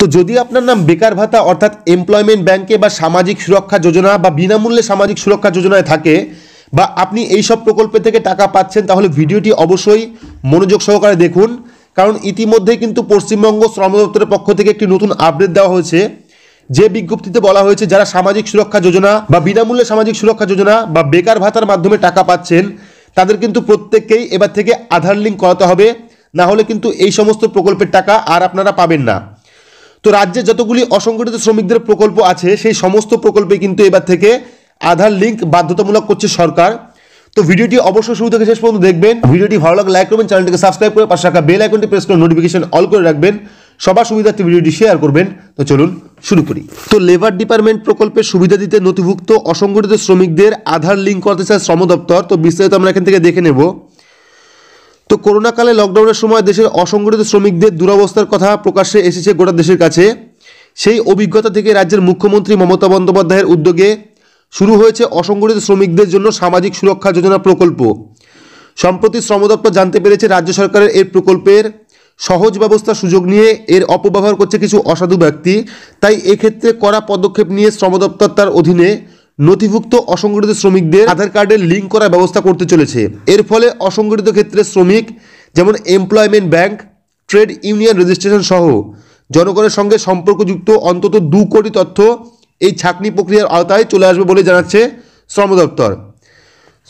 তো যদি আপনার নাম বেকার ভাতা অর্থাৎ এমপ্লয়মেন্ট ব্যাংকে বা সামাজিক সুরক্ষা যোজনা বা বিনামূল্যে সামাজিক সুরক্ষা যোজনায় থাকে বা আপনি এই সব প্রকল্পে থেকে টাকা পাচ্ছেন তাহলে ভিডিওটি অবশ্যই মনোযোগ সহকারে দেখুন কারণ ইতিমধ্যে কিন্তু পশ্চিমবঙ্গ শ্রম দপ্তরের পক্ষ থেকে একটি নতুন আপডেট দেওয়া হয়েছে যে বিজ্ঞপ্তিতে বলা হয়েছে যারা সামাজিক সুরক্ষা যোজনা বা বিনামূল্যে সামাজিক সুরক্ষা যোজনা বা বেকার ভাতার মাধ্যমে টাকা পাচ্ছেন তাদের কিন্তু প্রত্যেককেই এবার থেকে আধার লিঙ্ক করাতে হবে না হলে কিন্তু এই সমস্ত প্রকল্পের টাকা আর আপনারা পাবেন না তো রাজ্যে যতগুলি অসংগঠিত শ্রমিকদের প্রকল্প আছে সেই সমস্ত প্রকল্পে কিন্তু এবার থেকে আধার লিঙ্ক বাধ্যতামূলক করছে সরকার তো ভিডিওটি অবশ্যই শুরু থেকে শেষ পর্যন্ত দেখবেন ভিডিওটি ভালো লাগলে লাইক করবেন চ্যানেলটিকে সাবস্ক্রাইব করে পাশে রাখা বেল আইকনটি প্রেস করে নোটিফিকেশন অল করে রাখবেন সবার সুবিধার্থে ভিডিওটি শেয়ার করবেন তো চলুন শুরু করি তো লেবার ডিপার্টমেন্ট প্রকল্পের সুবিধা দিতে নথিভুক্ত অসংগঠিত শ্রমিকদের আধার লিঙ্ক করতে চায় শ্রম দপ্তর তো বিস্তারিত আমরা এখান থেকে দেখে নেব তো করোনাকালে লকডাউনের সময় দেশের অসংগঠিত শ্রমিকদের দুরবস্থার কথা প্রকাশ্যে এসেছে গোটা দেশের কাছে সেই অভিজ্ঞতা থেকে রাজ্যের মুখ্যমন্ত্রী মমতা বন্দ্যোপাধ্যায়ের উদ্যোগে শুরু হয়েছে অসংগঠিত শ্রমিকদের জন্য সামাজিক সুরক্ষা যোজনা প্রকল্প সম্প্রতি শ্রম দপ্তর জানতে পেরেছে রাজ্য সরকারের এই প্রকল্পের সহজ ব্যবস্থা সুযোগ নিয়ে এর অপব্যবহার করছে কিছু অসাধু ব্যক্তি তাই এক্ষেত্রে করা পদক্ষেপ নিয়ে শ্রম দপ্তর তার অধীনে নথিভুক্ত অসংগঠিত শ্রমিকদের আধার কার্ডের লিঙ্ক করার ব্যবস্থা করতে চলেছে এর ফলে অসংগঠিত ক্ষেত্রে শ্রমিক যেমন employment bank trade union registration সহ জনগণের সঙ্গে সম্পর্কযুক্ত অন্তত দু কোটি তথ্য এই ছাকনি প্রক্রিয়ার আওতায় চলে আসবে বলে জানাচ্ছে শ্রম দপ্তর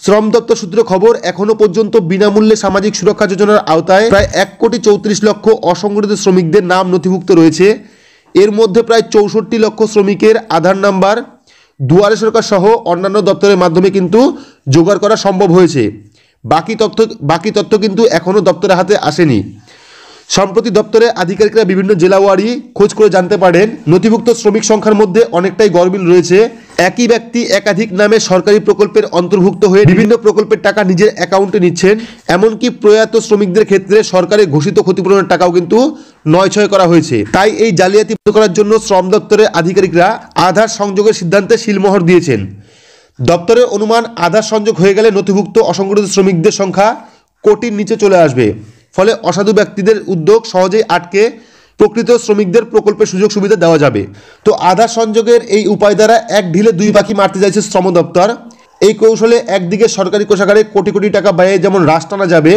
শ্রম দপ্তর সূত্রে খবর এখনও পর্যন্ত বিনামূল্যে সামাজিক সুরক্ষা যোজনার আওতায় প্রায় এক কোটি চৌত্রিশ লক্ষ অসংগঠিত শ্রমিকদের নাম নথিভুক্ত রয়েছে এর মধ্যে প্রায় চৌষট্টি লক্ষ শ্রমিকের আধার নাম্বার দুয়ারে সরকার সহ অন্যান্য দপ্তরের মাধ্যমে কিন্তু জোগাড় করা সম্ভব হয়েছে বাকি তথ্য বাকি তথ্য কিন্তু এখনও দপ্তরের হাতে আসেনি সম্প্রতি দপ্তরে আধিকারিকরা বিভিন্ন জেলাওয়ারি খোঁজ করে জানতে পারেন নথিভুক্ত শ্রমিক সংখ্যার মধ্যে অনেকটাই গরমিল রয়েছে একই ব্যক্তি একাধিক নামে সরকারি প্রকল্পের অন্তর্ভুক্ত হয়ে বিভিন্ন প্রকল্পের টাকা নিজের অ্যাকাউন্টে নিচ্ছেন এমনকি প্রয়াত শ্রমিকদের ক্ষেত্রে সরকারের ঘোষিত ক্ষতিপূরণের টাকাও কিন্তু নয় ছয় করা হয়েছে তাই এই জালিয়াতি করার জন্য শ্রম দপ্তরের আধিকারিকরা আধার সংযোগের সিদ্ধান্তে শিলমোহর দিয়েছেন দপ্তরের অনুমান আধার সংযোগ হয়ে গেলে নথিভুক্ত অসংগঠিত শ্রমিকদের সংখ্যা কোটির নিচে চলে আসবে ফলে অসাধু ব্যক্তিদের উদ্যোগ সহজেই আটকে প্রকৃত শ্রমিকদের প্রকল্পের সুযোগ সুবিধা দেওয়া যাবে তো আধার সংযোগের এই উপায় দ্বারা এক ঢিলে দুই পাখি মারতে চাইছে শ্রম দপ্তর এই কৌশলে একদিকে সরকারি কোষাগারে কোটি কোটি টাকা ব্যয়ে যেমন হ্রাস টানা যাবে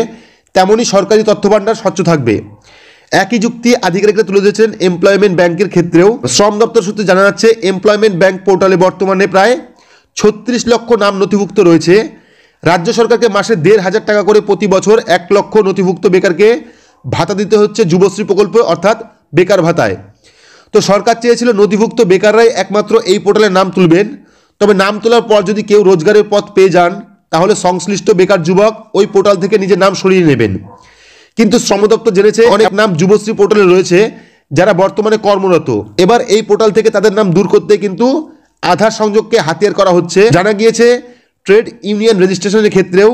তেমনই সরকারি তথ্যভাণ্ডার স্বচ্ছ থাকবে একই যুক্তি আধিকারিকরা তুলে ধরেছেন এমপ্লয়মেন্ট ব্যাংকের ক্ষেত্রেও শ্রম দপ্তর সূত্রে জানা যাচ্ছে এমপ্লয়মেন্ট ব্যাংক পোর্টালে বর্তমানে প্রায় ছত্রিশ লক্ষ নাম নথিভুক্ত রয়েছে রাজ্য সরকারকে মাসে দেড় হাজার টাকা করে প্রতি বছর এক লক্ষ নথিভুক্ত বেকারকে ভাতা দিতে হচ্ছে যুবশ্রী প্রকল্পে অর্থাৎ বেকার ভাতায় তো সরকার চেয়েছিল নথিভুক্ত বেকাররাই একমাত্র এই পোর্টালে নাম তুলবেন তবে নাম তোলার পর যদি কেউ রোজগারের পথ পেয়ে যান তাহলে সংশ্লিষ্ট বেকার যুবক ওই পোর্টাল থেকে নিজের নাম সরিয়ে নেবেন কিন্তু শ্রম দপ্তর জেনেছে অনেক নাম যুবশ্রী পোর্টালে রয়েছে যারা বর্তমানে কর্মরত এবার এই পোর্টাল থেকে তাদের নাম দূর করতে কিন্তু আধার সংযোগকে হাতিয়ার করা হচ্ছে জানা গিয়েছে ট্রেড ইউনিয়ন রেজিস্ট্রেশনের ক্ষেত্রেও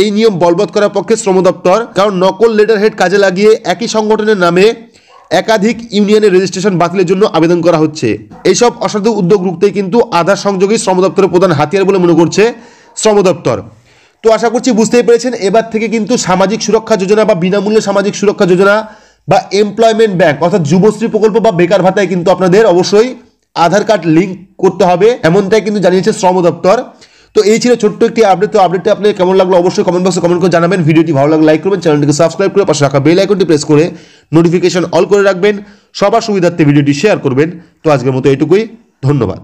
এই নিয়ম বলবৎ করার পক্ষে শ্রম দপ্তর কারণ নকল লেটার হেড কাজে লাগিয়ে একই সংগঠনের নামে একাধিক ইউনিয়নের রেজিস্ট্রেশন বাতিলের জন্য আবেদন করা হচ্ছে এইসব অসাধু উদ্যোগ রুখতে কিন্তু আধার সংযোগই শ্রম দপ্তরের প্রধান হাতিয়ার বলে মনে করছে শ্রম দপ্তর তো আশা করছি বুঝতেই পেরেছেন এবার থেকে কিন্তু সামাজিক সুরক্ষা যোজনা বা বিনামূল্যে সামাজিক সুরক্ষা যোজনা বা এমপ্লয়মেন্ট ব্যাংক অর্থাৎ যুবশ্রী প্রকল্প বা বেকার ভাতায় কিন্তু আপনাদের অবশ্যই আধার কার্ড লিঙ্ক করতে হবে এমনটাই কিন্তু জানিয়েছে শ্রম দপ্তর তো এই ছিল ছোট্ট একটি আপডেট তো আপডেটটা আপনার কেমন লাগলো অবশ্যই কমেন্ট বক্সে কমেন্ট করে জানাবেন ভিডিওটি ভালো লাগলে লাইক করবেন চ্যানেলটিকে সাবস্ক্রাইব করে পাশে রাখা বেল আইকনটি প্রেস করে নোটিফিকেশন অল করে রাখবেন সবার সুবিধার্থে ভিডিওটি শেয়ার করবেন তো আজকের মতো এটুকুই ধন্যবাদ